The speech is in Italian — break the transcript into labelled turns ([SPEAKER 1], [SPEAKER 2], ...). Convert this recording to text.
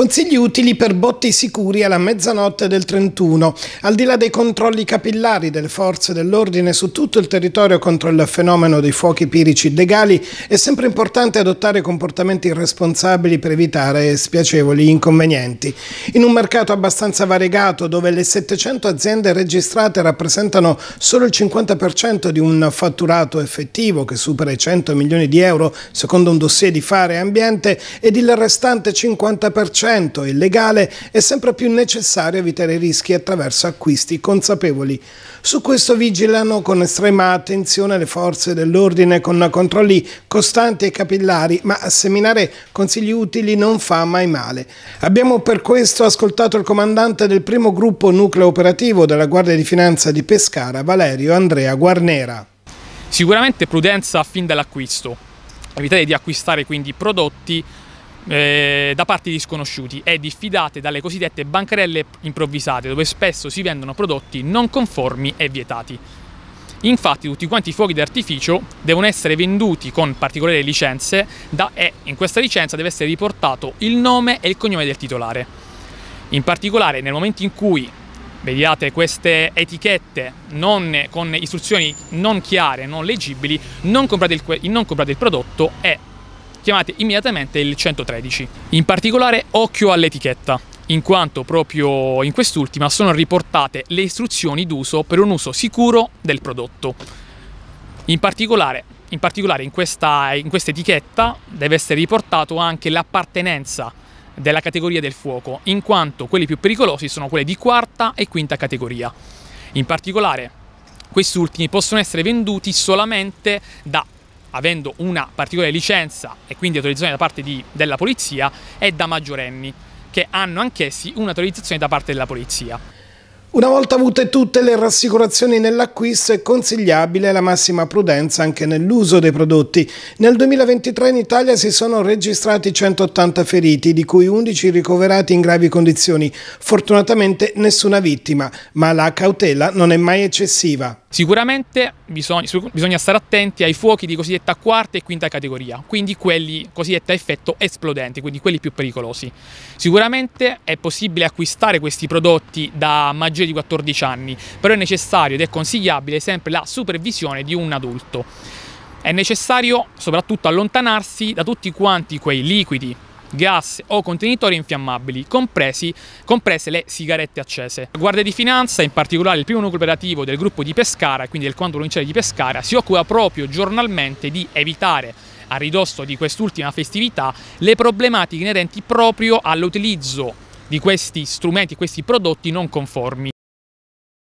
[SPEAKER 1] Consigli utili per botti sicuri alla mezzanotte del 31. Al di là dei controlli capillari delle forze dell'ordine su tutto il territorio contro il fenomeno dei fuochi pirici illegali, è sempre importante adottare comportamenti responsabili per evitare spiacevoli inconvenienti. In un mercato abbastanza variegato, dove le 700 aziende registrate rappresentano solo il 50% di un fatturato effettivo che supera i 100 milioni di euro secondo un dossier di fare ambiente ed il restante 50% corrento e legale, è sempre più necessario evitare i rischi attraverso acquisti consapevoli. Su questo vigilano con estrema attenzione le forze dell'ordine con controlli costanti e capillari, ma seminare consigli utili non fa mai male. Abbiamo per questo ascoltato il comandante del primo gruppo nucleo operativo della Guardia di Finanza di Pescara, Valerio Andrea Guarnera.
[SPEAKER 2] Sicuramente prudenza fin dall'acquisto. Evitate di acquistare quindi prodotti eh, da parte di sconosciuti e diffidate dalle cosiddette bancarelle improvvisate, dove spesso si vendono prodotti non conformi e vietati. Infatti tutti quanti i fuochi d'artificio devono essere venduti con particolari licenze da, e in questa licenza deve essere riportato il nome e il cognome del titolare. In particolare nel momento in cui vediate queste etichette non, con istruzioni non chiare, non leggibili, non comprate il, non comprate il prodotto e chiamate immediatamente il 113. In particolare occhio all'etichetta in quanto proprio in quest'ultima sono riportate le istruzioni d'uso per un uso sicuro del prodotto. In particolare, in, particolare in, questa, in questa etichetta deve essere riportato anche l'appartenenza della categoria del fuoco, in quanto quelli più pericolosi sono quelli di quarta e quinta categoria. In particolare, questi ultimi possono essere venduti solamente da avendo una particolare licenza e quindi autorizzazione da parte di, della polizia, e da maggiorenni, che hanno anch'essi un'autorizzazione da parte della polizia.
[SPEAKER 1] Una volta avute tutte le rassicurazioni nell'acquisto è consigliabile la massima prudenza anche nell'uso dei prodotti. Nel 2023 in Italia si sono registrati 180 feriti, di cui 11 ricoverati in gravi condizioni. Fortunatamente nessuna vittima, ma la cautela non è mai eccessiva.
[SPEAKER 2] Sicuramente bisogna, bisogna, stare attenti ai fuochi di cosiddetta quarta e quinta categoria, quindi quelli cosiddetta effetto esplodente, quindi quelli più pericolosi. Sicuramente è possibile acquistare questi prodotti da maggiori di 14 anni, però è necessario ed è consigliabile sempre la supervisione di un adulto. È necessario soprattutto allontanarsi da tutti quanti quei liquidi, gas o contenitori infiammabili, compresi, comprese le sigarette accese. La Guardia di Finanza, in particolare il primo nucleo operativo del gruppo di Pescara, quindi del quadro provinciale di Pescara, si occupa proprio giornalmente di evitare a ridosso di quest'ultima festività le problematiche inerenti proprio all'utilizzo di questi strumenti, questi prodotti non conformi.